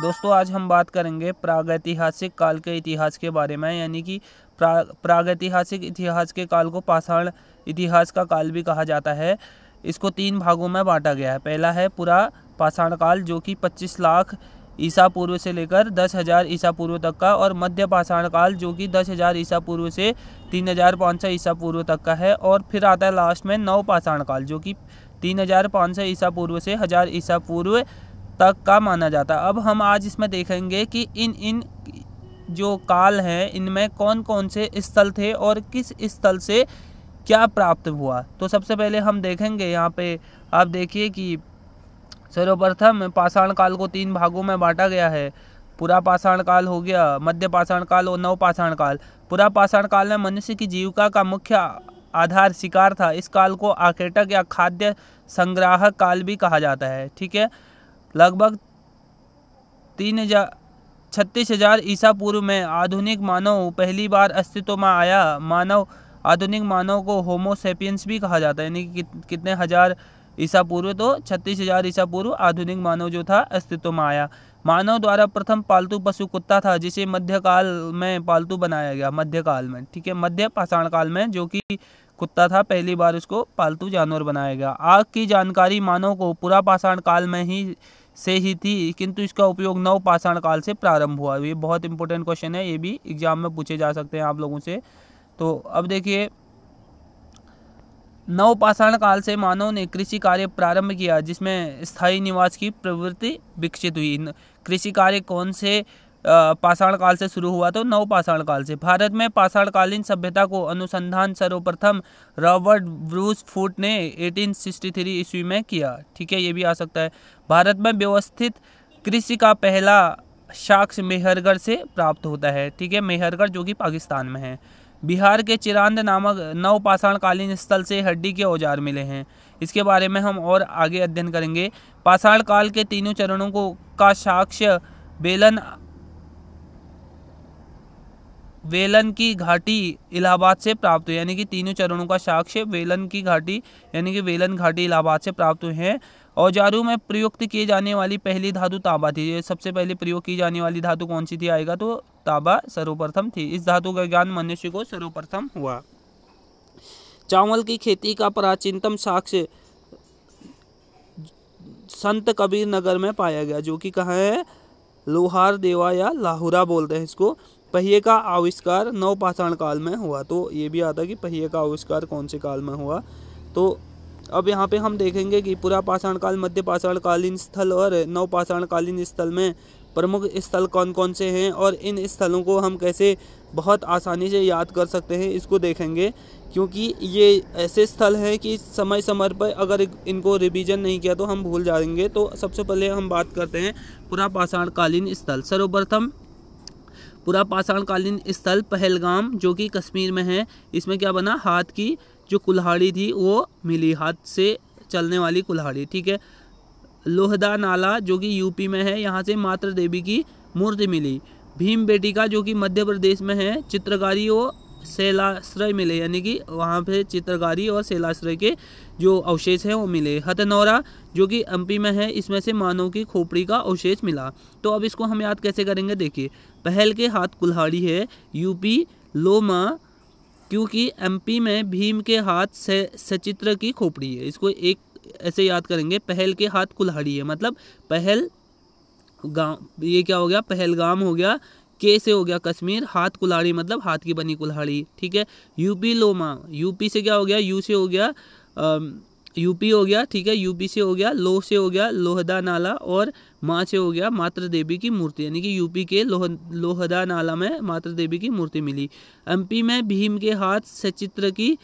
दोस्तों आज हम बात करेंगे प्रागैतिहासिक काल के इतिहास के बारे में यानी कि प्रा प्रागैतिहासिक इतिहास के काल को पाषाण इतिहास का काल भी कहा जाता है इसको तीन भागों में बांटा गया है पहला है पूरा पाषाण काल जो कि 25 लाख ईसा पूर्व से लेकर दस हज़ार ईसा पूर्व तक का और मध्य पाषाण काल जो कि दस हज़ार ईसा पूर्व से तीन हज़ार पाँच सौ ईसा पूर्व तक का है और फिर आता है लास्ट में नव पाषाण काल जो कि तीन हज़ार पाँच सौ ईसा पूर्व से हज़ार ईसा पूर्व तक का माना जाता है अब हम आज इसमें देखेंगे कि इन इन जो काल हैं इनमें कौन कौन से स्थल थे और किस स्थल से क्या प्राप्त हुआ तो सबसे पहले हम देखेंगे यहाँ पे आप देखिए कि सर्वप्रथम पाषाण काल को तीन भागों में बांटा गया है पूरा पाषाण काल हो गया मध्य पाषाण काल और नव पाषाण काल पूरा पाषाण काल में मनुष्य की जीविका का मुख्य आधार शिकार था इस काल को आकेटक या खाद्य संग्राहक काल भी कहा जाता है ठीक है लगभग तीन हजार छत्तीस हजार ईसा पूर्व में आधुनिक मानव पहली बार अस्तित्व में आया मानव आधुनिक मानव को होमोसेपियंस भी कहा जाता है यानी कि कितने हजार ईसा पूर्व तो छत्तीस हजार ईसा पूर्व आधुनिक मानव जो था अस्तित्व में आया मानव द्वारा प्रथम पालतू पशु कुत्ता था जिसे मध्यकाल में पालतू बनाया गया मध्यकाल में ठीक है मध्य पाषाण काल में जो कि कुत्ता था पहली बार उसको पालतू जानवर बनाया गया आग की जानकारी मानव को पूरा पाषाण काल में ही से ही थी किंतु इसका उपयोग नव पाषाण काल से प्रारंभ हुआ ये बहुत इंपॉर्टेंट क्वेश्चन है ये भी एग्जाम में पूछे जा सकते हैं आप लोगों से तो अब देखिए नव पाषाण काल से मानव ने कृषि कार्य प्रारंभ किया जिसमें स्थायी निवास की प्रवृत्ति विकसित हुई कृषि कार्य कौन से पाषाण काल से शुरू हुआ तो नवपाषाण काल से भारत में पाषाणकालीन सभ्यता को अनुसंधान सर्वप्रथम रॉबर्ट ब्रूस फूट ने 1863 ईस्वी में किया ठीक है ये भी आ सकता है भारत में व्यवस्थित कृषि का पहला साक्ष्य मेहरगढ़ से प्राप्त होता है ठीक है मेहरगढ़ जो कि पाकिस्तान में है बिहार के चिरांद नामक नवपाषाणकालीन स्थल से हड्डी के औजार मिले हैं इसके बारे में हम और आगे अध्ययन करेंगे पाषाण काल के तीनों चरणों को का साक्ष्य बेलन वेलन की घाटी इलाहाबाद से प्राप्त हुई यानी कि तीनों चरणों का साक्ष्य वेलन की घाटी यानी कि वेलन घाटी इलाहाबाद से प्राप्त हुए हैं औजारों में प्रयुक्त किए जाने वाली पहली धातु तांबा थी सबसे पहले प्रयोग की जाने वाली धातु कौन सी थी आएगा तो तांबा सर्वप्रथम थी इस धातु का ज्ञान मनुष्य को सर्वप्रथम हुआ चावल की खेती का प्राचीनतम साक्ष्य संत कबीर नगर में पाया गया जो कि कहाँ है लोहार देवा या लाहौरा बोलते हैं इसको पहिए का आविष्कार नवपाषाण काल में हुआ तो ये भी आता है कि पहिए का आविष्कार कौन से काल में हुआ तो अब यहाँ पे हम देखेंगे कि पूरा पाषाण काल मध्य पाषाणकालीन स्थल और नवपाषाणकालीन स्थल में प्रमुख स्थल कौन कौन से हैं और इन स्थलों को हम कैसे बहुत आसानी से याद कर सकते हैं इसको देखेंगे क्योंकि ये ऐसे स्थल हैं कि समय समय पर अगर इनको रिवीजन नहीं किया तो हम भूल जाएंगे तो सबसे पहले हम बात करते हैं पूरा पाषाणकालीन स्थल सर्वप्रथम पूरा पाषाणकालीन स्थल पहलगाम जो कि कश्मीर में है इसमें क्या बना हाथ की जो कुल्हाड़ी थी वो मिली हाथ से चलने वाली कुल्हाड़ी ठीक है लोहदा नाला जो कि यूपी में है यहाँ से मातृ देवी की मूर्ति मिली भीम बेटिका जो कि मध्य प्रदेश में है चित्रकारी वो शैलाश्रय मिले यानी कि वहाँ पे चित्रकारी और शैलाश्रय के जो अवशेष हैं वो मिले हथनौरा जो कि एमपी में है इसमें से मानव की खोपड़ी का अवशेष मिला तो अब इसको हम याद कैसे करेंगे देखिए पहल के हाथ कुल्हाड़ी है यूपी लोमा क्योंकि एमपी में भीम के हाथ से सचित्र की खोपड़ी है इसको एक ऐसे याद करेंगे पहल के हाथ कुल्हाड़ी है मतलब पहल गांव ये क्या हो गया पहलगाम हो गया के से हो गया कश्मीर हाथ कुल्हाड़ी मतलब हाथ की बनी कुल्हाड़ी ठीक है यूपी लोमा यूपी से क्या हो गया यू से हो गया यूपी हो गया ठीक है यूपी से हो गया लोह से हो गया लोहदा नाला और माँ से हो गया मातृ देवी की मूर्ति यानी कि यूपी के लोह लोहदा नाला में मातृ देवी की मूर्ति मिली एमपी में भीम के हाथ सचित्र की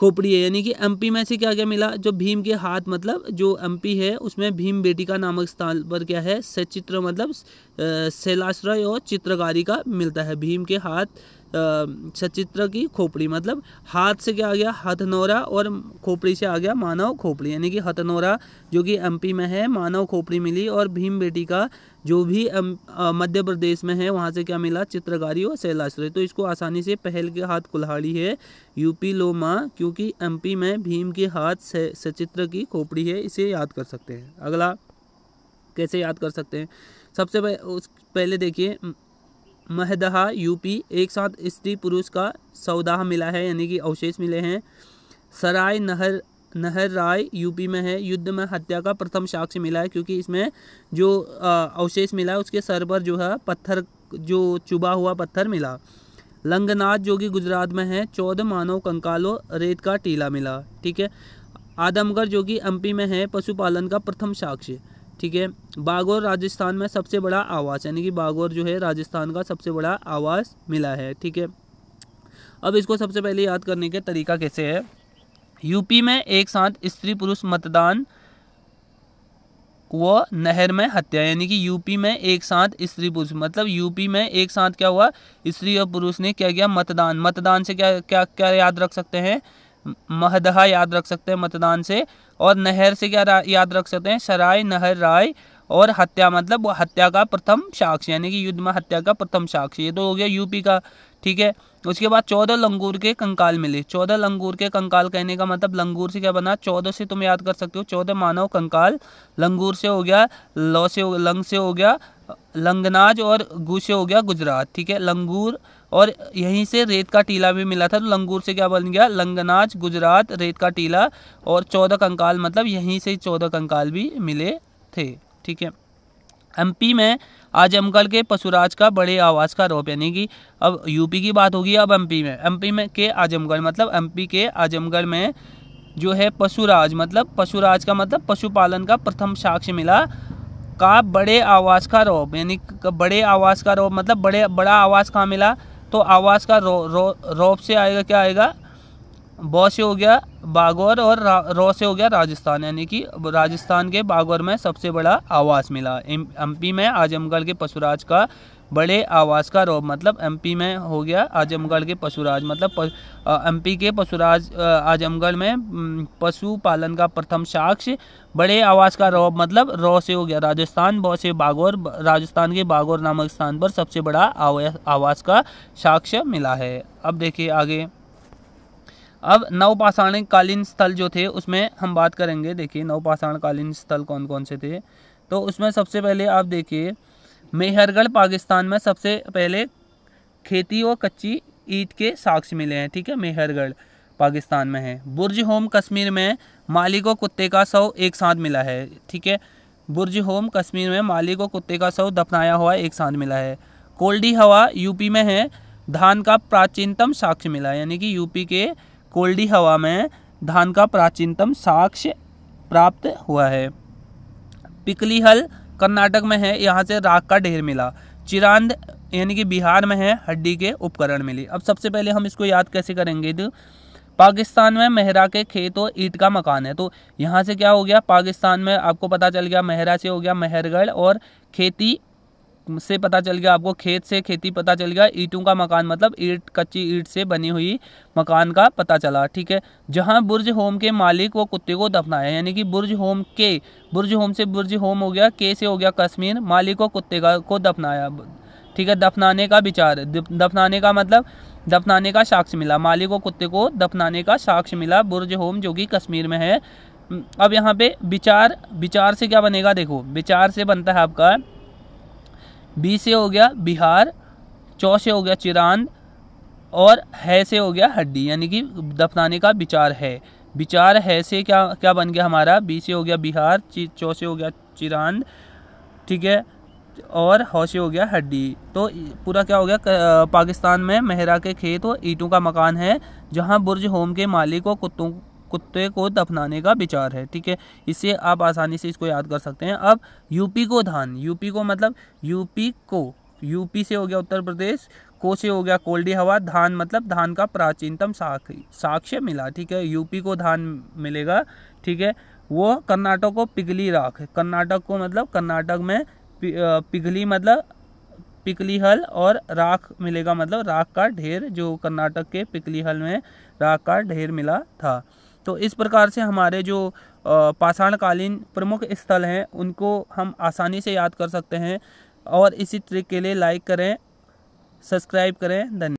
खोपड़ी है यानी कि एमपी में से क्या क्या मिला जो भीम के हाथ मतलब जो एमपी है उसमें भीम बेटिका नामक स्थान पर क्या है सचित्र मतलब शैलाश्रय और चित्रकारी का मिलता है भीम के हाथ सचित्र की खोपड़ी मतलब हाथ से क्या आ गया हथनोरा और खोपड़ी से आ गया मानव खोपड़ी यानी कि हथनोरा जो कि एमपी में है मानव खोपड़ी मिली और भीम बेटी का जो भी मध्य प्रदेश में है वहाँ से क्या मिला चित्रकारी और शैलाश्रय तो इसको आसानी से पहल के हाथ कुल्हाड़ी है यूपी लोमा क्योंकि एमपी में भीम के हाथ सचित्र की खोपड़ी है इसे याद कर सकते हैं अगला कैसे याद कर सकते हैं सबसे पहले देखिए महदहा यूपी एक साथ स्त्री पुरुष का सौदाह मिला है यानी कि अवशेष मिले हैं सराय नहर नहर राय यूपी में है युद्ध में हत्या का प्रथम साक्ष्य मिला है क्योंकि इसमें जो अवशेष मिला है उसके सर पर जो है पत्थर जो चुबा हुआ पत्थर मिला लंगनाथ जो कि गुजरात में है चौदह मानव कंकालों रेत का टीला मिला ठीक है आदमगढ़ जो कि एमपी में है पशुपालन का प्रथम साक्ष्य ठीक है बागौर राजस्थान में सबसे बड़ा आवास यानी कि बागौर जो है राजस्थान का सबसे बड़ा आवास मिला है ठीक है अब इसको सबसे पहले याद करने का तरीका कैसे है यूपी में एक साथ स्त्री पुरुष मतदान व नहर में हत्या यानी कि यूपी में एक साथ स्त्री पुरुष मतलब यूपी में एक साथ क्या हुआ स्त्री और पुरुष ने क्या किया मतदान मतदान से क्या क्या क्या याद रख सकते हैं महदहा याद रख सकते हैं मतदान से और नहर से क्या याद रख सकते हैं सराय नहर राय और हत्या मतलब वो हत्या का प्रथम साक्ष्य यानी कि युद्ध में हत्या का प्रथम साक्ष्य ये तो हो गया यूपी का ठीक है उसके बाद चौदह लंगूर के कंकाल मिले चौदह लंगूर के कंकाल कहने का मतलब लंगूर से क्या बना चौदह से तुम याद कर सकते हो चौदह मानव कंकाल लंगूर से हो गया लौ से हो लंग से हो गया लंगनाज और गु से हो गया गुजरात ठीक है लंगूर और यहीं से रेत का टीला भी मिला था तो लंगूर से क्या बन गया लंगनाज गुजरात रेत का टीला और चौदह कंकाल मतलब यहीं से चौदह कंकाल भी मिले थे ठीक है एमपी में आजमगढ़ के पशुराज का बड़े आवास का रोप यानी कि अब यूपी की बात होगी अब एमपी में एमपी में के आजमगढ़ मतलब एमपी के आजमगढ़ में जो है पशुराज मतलब पशुराज का मतलब पशुपालन का प्रथम साक्ष्य मिला का बड़े आवास का रोप यानी बड़े आवास का रोप मतलब बड़े बड़ा आवास कहाँ मिला तो आवाज़ का रो रो रोप से आएगा क्या आएगा बौ से हो गया बागौर और रो से हो गया राजस्थान यानी कि राजस्थान के बागौर में सबसे बड़ा आवास मिला एम में आजमगढ़ के पशुराज का बड़े आवास का रौब मतलब एमपी में हो गया आजमगढ़ के पशुराज मतलब एमपी के पशुराज आजमगढ़ में पशुपालन का प्रथम साक्ष्य बड़े आवास का रौब मतलब रो से हो गया राजस्थान बहुत से बागौर राजस्थान के बागौर नामक स्थान पर सबसे बड़ा आवास का साक्ष्य मिला है अब देखिए आगे अब नवपाषाणकालीन स्थल जो थे उसमें हम बात करेंगे देखिए नवपाषाणकालीन स्थल कौन कौन से थे तो उसमें सबसे पहले आप देखिए मेहरगढ़ पाकिस्तान में सबसे पहले खेती और कच्ची ईट के साक्ष्य मिले हैं ठीक है मेहरगढ़ पाकिस्तान में है बुर्ज होम कश्मीर में मालिक और कुत्ते का शव एक साथ मिला है ठीक है बुर्ज होम कश्मीर में मालिक और कुत्ते का शव दफनाया हुआ एक साथ मिला है कोल्डी हवा यूपी में है धान का प्राचीनतम साक्ष्य मिला है यानी कि यूपी के कोल्डी हवा में धान का प्राचीनतम साक्ष्य प्राप्त हुआ है पिकली हल कर्नाटक में है यहाँ से राख का ढेर मिला चिरांद यानी कि बिहार में है हड्डी के उपकरण मिले अब सबसे पहले हम इसको याद कैसे करेंगे तो पाकिस्तान में मेहरा के खेत और ईट का मकान है तो यहाँ से क्या हो गया पाकिस्तान में आपको पता चल गया मेहरा से हो गया मेहरगढ़ और खेती से पता चल गया आपको खेत से खेती पता चल गया ईंटों का मकान मतलब ईट कच्ची ईट से बनी हुई मकान का पता चला ठीक है जहाँ बुर्ज होम के मालिक वो कुत्ते को दफनाया यानी कि बुर्ज होम के बुर्ज होम से बुर्ज होम हो गया के से हो गया कश्मीर मालिक व कुत्ते का को दफनाया ठीक है दफनाने का विचार दफनाने का मतलब दफनाने का साक्ष्य मिला मालिक व कुत्ते को दफनाने का साक्ष्य मिला बुर्ज होम जो कि कश्मीर में है अब यहाँ पे विचार विचार से क्या बनेगा देखो विचार से बनता है आपका बी से हो गया बिहार चौ से हो गया चिरांद और है से हो गया हड्डी यानी कि दफनाने का विचार है विचार है से क्या क्या बन गया हमारा बी से हो गया बिहार चौ से हो गया चिरांद ठीक है और हौसे हो गया हड्डी तो पूरा क्या हो गया पाकिस्तान में मेहरा के खेत और ईंटों का मकान है जहां बुर्ज होम के मालिक और कुत्तों कुत्ते को दफनाने का विचार है ठीक है इससे आप आसानी से इसको याद कर सकते हैं अब यूपी को धान यूपी को मतलब यूपी को यूपी से हो गया उत्तर प्रदेश को से हो गया कोल्डी हवा धान मतलब धान का प्राचीनतम साक्ष साक्ष्य मिला ठीक है यूपी को धान मिलेगा ठीक है वो कर्नाटक को पिघली राख कर्नाटक को मतलब कर्नाटक में पिघली मतलब पिकली हल और राख मिलेगा मतलब राख का ढेर जो कर्नाटक के पिकली हल में राख का ढेर मिला था तो इस प्रकार से हमारे जो पाषाणकालीन प्रमुख स्थल हैं उनको हम आसानी से याद कर सकते हैं और इसी ट्रिक के लिए लाइक करें सब्सक्राइब करें धन्यवाद